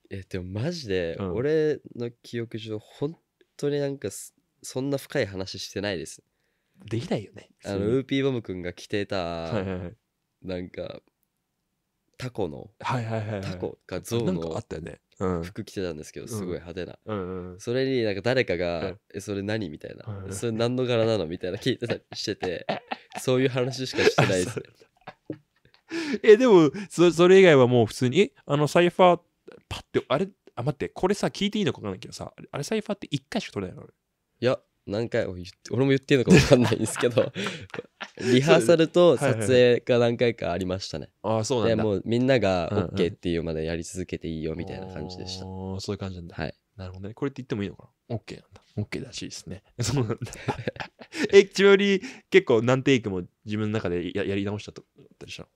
えでもマジで、うん、俺の記憶上本当になんかそんな深い話してないですできないよねあのウーピーボムくんが着てた、なんかタコの、はいはいはいタコかゾウの服着てたんですけど、すごい派手な、うんうんそれになんか誰かが「えそれ何?」みたいな、それ何の柄なの?」みたいな聞いてたりしてて そういう話しかしてないですねえでもそそれ以外はもう普通に「えあのサイファーパッてあれあ、待って、これさ、聞いていいのか分かんないけどさ、あれサイファーって1回しか取れないのいや、何回も言って、俺も言っていいのか分かんないんですけど、リハーサルと撮影が何回かありましたね。はいはい、ああ、そうなんだ。もうみんなが OK っていうまでやり続けていいよみたいな感じでした。うんうん、そういう感じなんだ。はい。なるほどね。これって言ってもいいのかな ?OK なんだ。OK らしいですね。そうなんだ。え、より結構何テイクも自分の中でややり直したとったりしたの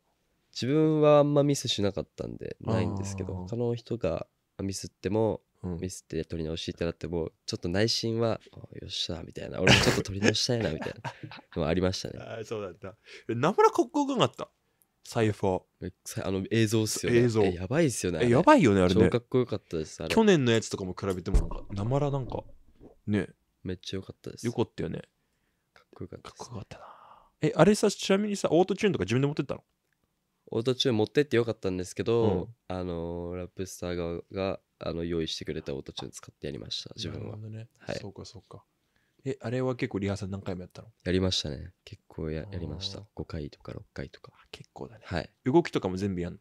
自分はあんまミスしなかったんでないんですけど他の人がミスっても、うん、ミスって取り直しってなってもちょっと内心は「よっしゃ」みたいな俺もちょっと取り直したいな みたいなのありましたねあそうだったなむらかっこよかった財布あの映像っすよね映像やばいっすよねやばいよねあれね超かっこよかったです去年のやつとかも比べてもなんかなまらなんかねめっちゃよかったですよかったよねかっこよかった、ね、かっこよかったなえあれさちなみにさオートチューンとか自分で持ってったのオートチューン持ってってよかったんですけど、うん、あのラップスター側があの用意してくれたオートチューン使ってやりました自分は、ね、はい、そうかそうかえあれは結構リハーサル何回もやったのやりましたね結構ややりました5回とか6回とか結構だね、はい、動きとかも全部やんの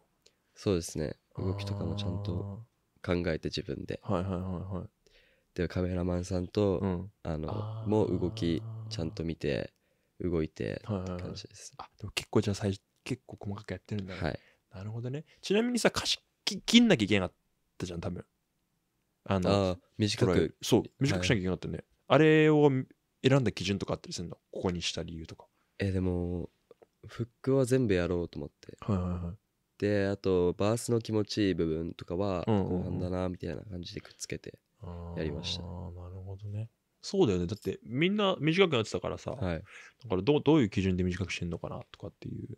そうですね動きとかもちゃんと考えて自分ではいはいはいはいでカメラマンさんと、うん、あのもう動きちゃんと見て動いてって感じです、はいはいはい、あでも結構じゃあ最結構細かくやってるんだはい、なるほどねちなみにさ歌詞切んなきゃいけなかったじゃん多分あのあ短くそう短くしなきゃいけなかったね、はい、あれを選んだ基準とかあったりするのここにした理由とかえー、でもフックは全部やろうと思って、はいはいはい、であとバースの気持ちいい部分とかは後半だなみたいな感じでくっつけてやりました、うんうん、なるほどねそうだよねだってみんな短くなってたからさ、はい、だからどうどういう基準で短くしてんのかなとかっていう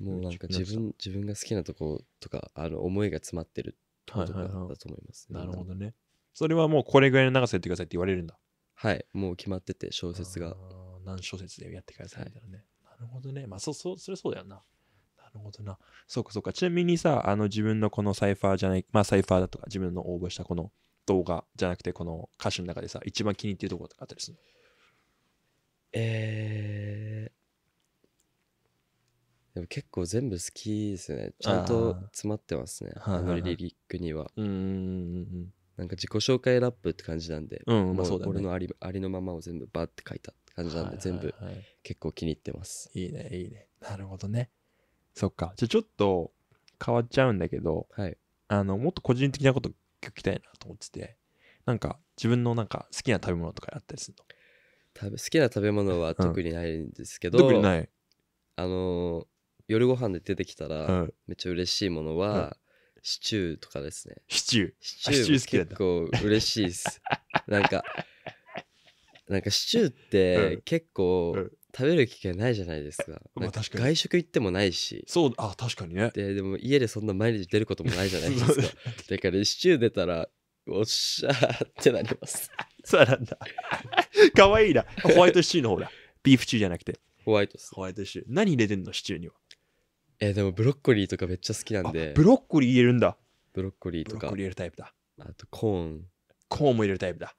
もうなんか自分自分が好きなとことかあの思いが詰まってるとことかだと思います、はいはいはい、なるほどねそれはもうこれぐらいの長さやってくださいって言われるんだはいもう決まってて小説が何小説でやってくださいみたいなね、はい、なるほどねまあそうそうそれそうだよななるほどな。そうかそうか。ちなみにさ、あの自分のこのサイファーじゃない、まあサイファーだとか、自分の応募したこの動画じゃなくて、この歌手の中でさ、一番気に入ってるところとかあったりするのえでも結構全部好きですねちゃんと詰まってますねあのリリックにはうんなんか自己紹介ラップって感じなんで、うんまあそうだね、俺のありありのままを全部バッて書いたって感じなんで、全部結構気に入ってますいいねいいねなるほどねそっかじゃあちょっと変わっちゃうんだけど、はい、あのもっと個人的なこと聞きたいなと思っててなんか自分のなんか好きな食べ物とかあったりするの食べ好きな食べ物は特にないんですけど、うん、特にないあの夜ご飯で出てきたら、うんめっちゃ嬉しいものは、うんシチューとかですねシチュー。シチュシチュー好きだーっ結構嬉しいです なんかなんかシチューって結構うん食べる機会ないじゃないですか,、まあ確かに外食行ってもないしそう、あ、確かにね。ででも家でそんな毎日出ることもないじゃないですか だからシチュー出たらおっしゃーってなります そうなんだ。かわいいな。ホワイトシチューの方だ。ビーフシチューじゃなくて。ホワイトホワイトシチュー。何入れてんの、シチューには。えー、でもブロッコリーとかめっちゃ好きなんで。ブロッコリー入れるんだ。ブロッコリーとか。ブロッコリー入れるタイプだ。あとコーン。コーンも入れるタイプだ。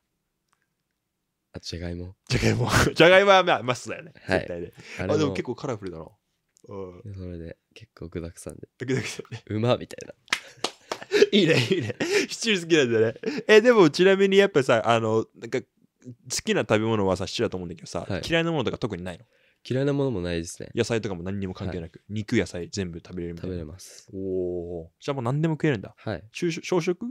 あとじゃがいも。じゃがいも。じゃがいもはまあマスだよね。はい、絶対で。あでも結構カラフルだな。うん、それで結構具だくさんで。具だくさんで。うまみたいな。いいね、いいね。シチュー好きなんだね。え、でもちなみにやっぱさ、あの、なんか好きな食べ物はさ、シチューだと思うんだけどさ、はい、嫌いなものとか特にないの嫌いなものもないですね。野菜とかも何にも関係なく、肉、野菜全部食べれるみたい食べれます。おお。じゃあもう何でも食えるんだ。はい。朝食小食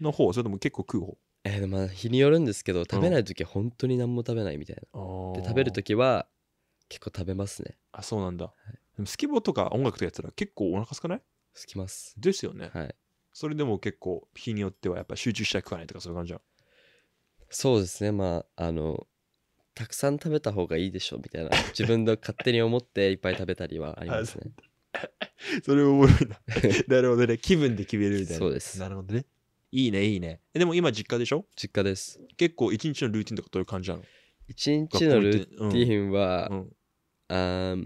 の方それとも結構食う方えー、まあ日によるんですけど、食べない時は本当に何も食べないみたいな。で、食べる時は結構食べますね。あ、そうなんだ。でもスキボとか音楽とかやったら結構お腹空かないすきます。ですよね。はい。それでも結構日によってはやっぱ集中したら食わないとかそういう感じじゃん。そうですね。まあ、あの、たくさん食べた方がいいでしょみたいな自分の勝手に思っていっぱい食べたりはありますね それおもろいな なるほどね気分で決めるみたいなそうですなるほどねいいねいいねでも今実家でしょ実家です結構一日のルーティンとかどういう感じなの一日のルーティンは、うん、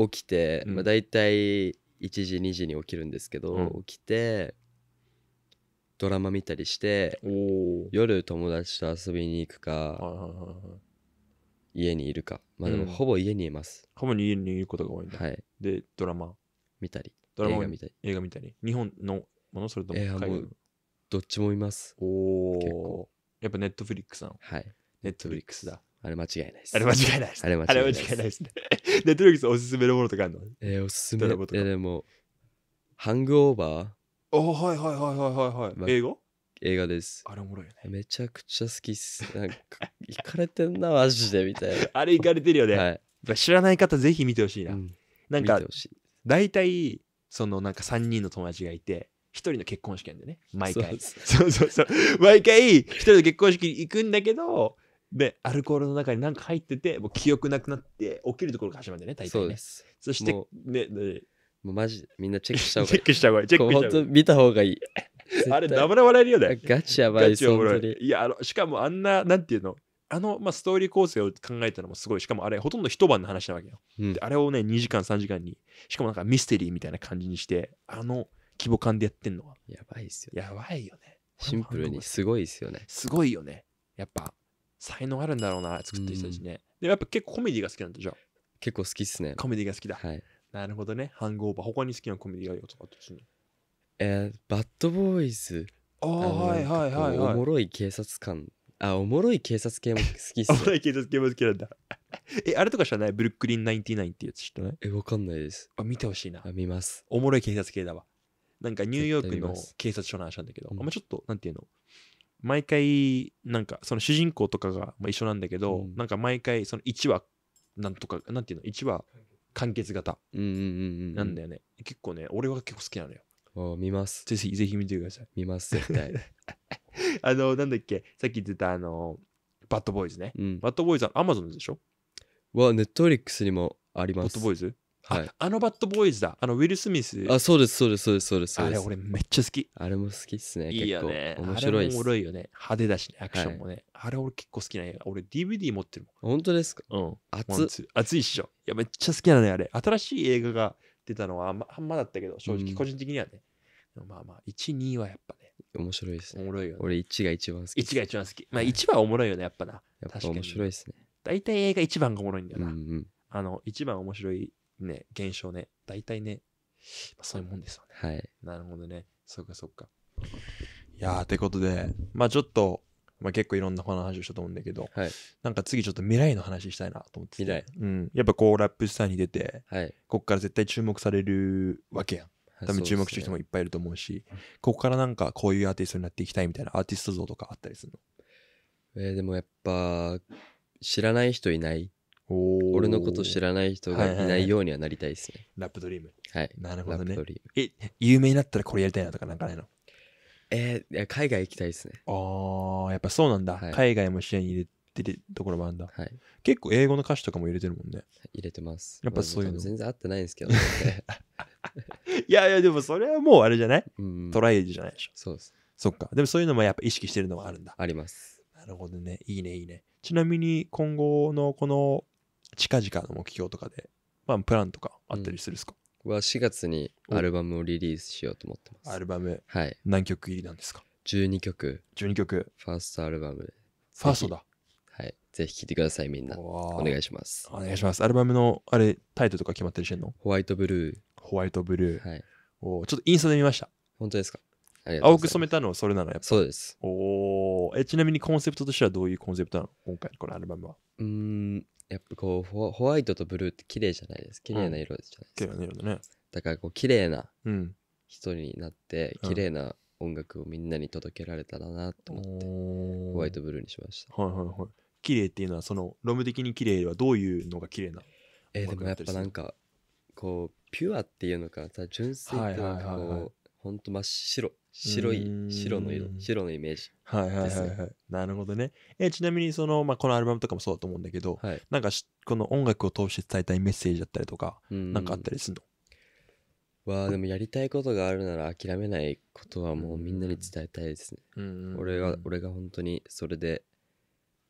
うん、起きて、うん、まあ、大体1時2時に起きるんですけど、うん、起きてドラマ見たりして夜友達と遊びに行くか、家にいるかまあでもほぼ家にいます、うん、ほぼ家にいることが多いんだ、はい、でドラマ見たりドラマ映画見たり映画見たり日本のものそれとも海外のどっちもいますおおやっぱネットフリックスなのはいネットフリックスだあれ間違いないですあれ間違いないですあれ間違いないですね ネットフリックスおすすめのものとかあるのえー、おすすめののもでもハングオーバーおはいはいはいはいはいはい、まあ映画映画です。あれおもろいよねめちゃくちゃ好きっす。なんか、行かれてんな、マジで、みたいな あれ行かれてるよね、はい。知らない方ぜひ見てほしいな、うんなんか大体そのなんか3人の友達がいて1人の結婚式なんでね毎回 そうそうそう毎回1人の結婚式に行くんだけどでアルコールの中に何か入っててもう記憶なくなって起きるところが始まるんだよね大体そうです。そしてねねマジ、みんな チェックした方がいい。チェックした方がいい。チェックした方がいい。見た方がいい。あれ、ダブら笑えるよね。ガチやばい、それ。いや、あの、しかもあんな、なんていうの、あの、まあ、ストーリー構成を考えたのもすごい。しかもあれ、ほとんど一晩の話なわけよ。うん、あれをね、2時間、3時間に、しかもなんかミステリーみたいな感じにして、あの規模感でやってんのは。やばいっすよ、ね、やばいよね。シンプルにすごいっすよね。すごいよね。やっぱ、才能あるんだろうな、作ってる人たちね。うん、でもやっぱ結構コメディが好きなんでしょ。結構好きっすね。コメディが好きだ。はい。なるほどね。ハングオーバー。他に好きなコメディアンとかってに。えー、バッドボーイズ。ああ、はいはいはいはい。おもろい警察官。あ、おもろい警察系も好きっす、おもろい警察系も好きなんだ。え、あれとか知らないブルックリン99ってやつ知ってないえ、わかんないです。あ、見てほしいな。あ、見ます。おもろい警察系だわ。なんかニューヨークの警察署の話なんだけど、まあんまちょっと、なんていうの毎回、なんかその主人公とかが、まあ、一緒なんだけど、うん、なんか毎回その1話、なんとか、なんていうの ?1 話完結型うんうんうんなんだよね、結構ね俺は結構好きなのよお見ますぜひぜひ見てください見ます絶対 あのなんだっけさっき言ってたあのバッドボーイズね、うんバッドボーイズはアマゾンでしょはネットリックスにもありますバッドボーイズはい、あのバッドボーイズだ。あのウィル・スミス。あ、そうです、そうです、そうです、そうです。あれ俺めっちゃ好き。あれも好きっすね。いいよね。面白いっす。面白いよね。派手だしね、アクションもね。はい、あれ俺結構好きな映画。俺 DVD 持ってるもん。本当ですかうん。熱い。熱いっしょ。いや、めっちゃ好きなのあれ。新しい映画が出たのはあんまあんまだったけど、正直個人的にはね。うん、まあまあ、1、2はやっぱね。面白いですね。おもろいよ、ね、俺1が一番好き。1が一番好き。まあ1番おもろいよね、やっぱな。やっぱ面白いですね。大体映画1番がおもろいんだよな。うんうんあの、一番面白いね、現象ね、大体ね、まあ、そういうもんですよね。はい。なるほどね。そっかそっか。いやー、てことで、まあちょっと、まあ、結構いろんな話をしたと思うんだけど、はい、なんか次ちょっと未来の話したいなと思って未来、うん、やっぱこうラップスターに出て、はい、ここから絶対注目されるわけやん多分注目してる人もいっぱいいると思うし、ね、ここからなんかこういうアーティストになっていきたいみたいなアーティスト像とかあったりするのえー、でもやっぱ知らない人いない俺のこと知らない人がいないようにはなりたいですね。ラップドリーム。はい。なるほどラッねプド。リーム。え、有名になったらこれやりたいなとかなんかないのえーいや海外行きたいですね。ああ、やっぱそうなんだ。はい海外も試合に入れてるところもあるんだ。はい。結構英語の歌詞とかも入れてるもんね。入れてます。やっぱそういうの全然合ってないんですけどね。いやいや、でもそれはもうあれじゃないトライじゃないでしょ。そうです。そっか。でもそういうのもやっぱ意識してるのはあるんだ。あります。なるほどね。いいね、いいね。ちなみに今後のこの近々の目標とかで、まあ、プランとかあったりするっですか、うん、は4月にアルバムをリリースしようと思ってますアルバムはい何曲入りなんですか12曲12曲ファーストアルバムファーストだはいぜひ聴いてくださいみんなお願いしますお願いしますアルバムのあれタイトルとか決まったりしてんのホワイトブルーホワイトブルー、はい、おちょっとインスタで見ました本当ですか青く染めたのそれなのやっぱそうですおえちなみにコンセプトとしてはどういうコンセプトなの今回のこのアルバムはうんやっぱこうホワイトとブルーって綺麗じゃないです綺麗な色じゃないですか、綺麗な色だねだからこう綺麗な人になって、うん、綺麗な音楽をみんなに届けられたらなと思って、うん、ホワイトブルーにしましたはいはいはい綺麗っていうのはそのロム的に綺麗はどういうのが綺麗なえー、でもやっぱなんかこうピュアっていうのか純粋ってなんかこう、はいはいはいはい、ほんと真っ白白い白の色白のイメージ、はいはいはい、はい、なるほどねえちなみにその、まあ、このアルバムとかもそうだと思うんだけど、はい、なんかこの音楽を通して伝えたいメッセージだったりとかなんかあったりするのわあでもやりたいことがあるなら諦めないことはもうみんなに伝えたいですね俺が俺が本当にそれで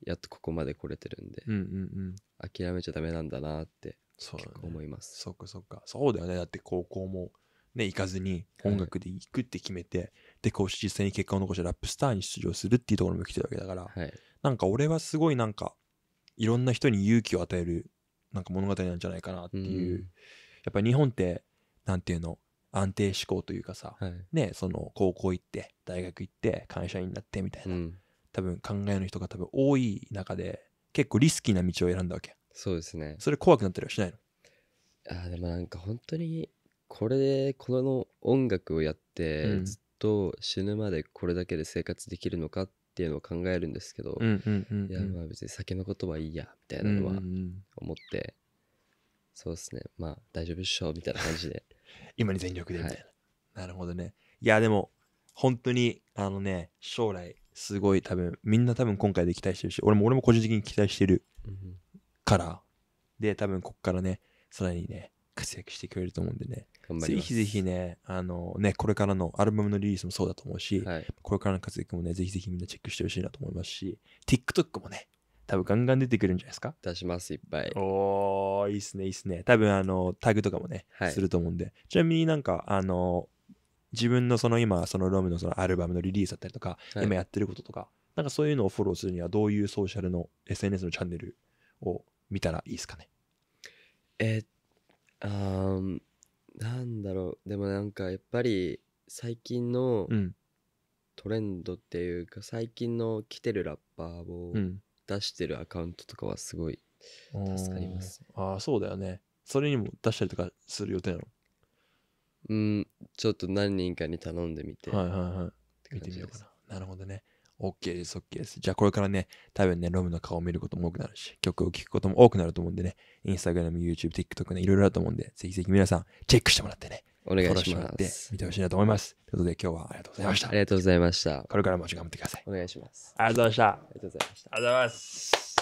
やっとここまで来れてるんで、うんうんうん、諦めちゃダメなんだなってそう、思いますそっかそっかそうだよねだって高校もね、行かずに音楽で行くって決めて、はい、で、こう実際に結果を残してラップスターに出場するっていうところも来てるわけだから、はい、なんか俺はすごいなんか、いろんな人に勇気を与える、なんか物語なんじゃないかなっていう。うん、やっぱ日本って、なんていうの、安定志向というかさ、はい、ね、その高校行って、大学行って、会社員になってみたいな、うん、多分考えの人が多分多い中で、結構リスキーな道を選んだわけ。そうですね。それ怖くなったりはしないのあでもなんか本当にこれでこの音楽をやってずっと死ぬまでこれだけで生活できるのかっていうのを考えるんですけど、いやまあ別に酒のことはいいやみたいなのは思って、そうですねまあ大丈夫っしょみたいな感じで 今に全力でみたいな、なるほどねいやでも本当にあのね将来すごい多分みんな多分今回で期待してるし俺も俺も個人的に期待してるうんからで多分こっからねさらにね活躍してくれると思うんでね。ぜひぜひね、あのね、これからのアルバムのリリースもそうだと思うし、はい、これからの活躍もね、ぜひぜひみんなチェックしてほしいなと思いますし、TikTok もね、多分ガンガン出てくるんじゃないですか出します、いっぱい。おー、いいっすね、いいっすね。多分あの、タグとかもね、はい、すると思うんで、ちなみになんか、あの、自分のその今、そのロムのそのアルバムのリリースだったりとか、はい、今やってることとか、なんかそういうのをフォローするには、どういうソーシャルの SNS のチャンネルを見たらいいですかねえー、っあーなんだろうでもなんかやっぱり最近のトレンドっていうか最近の来てるラッパーを出してるアカウントとかはすごい助かりますね。ああ、そうだよね。それにも出したりとかする予定なの。うんちょっと何人かに頼んでみてはいはいはい。見てみようかな。なるほどね。OK です、OK です。じゃあこれからね、多分ね、ロムの顔を見ることも多くなるし、曲を聴くことも多くなると思うんでね、Instagram、YouTube、TikTok ね、いろいろあると思うんで、ぜひぜひ皆さん、チェックしてもらってね、お願いします。見てほしいなと思います。ということで今日はありがとうございました。ありがとうございました。これからも頑張ってください。お願いします。ありがとうございました。ありがとうございました。ありがとうございます。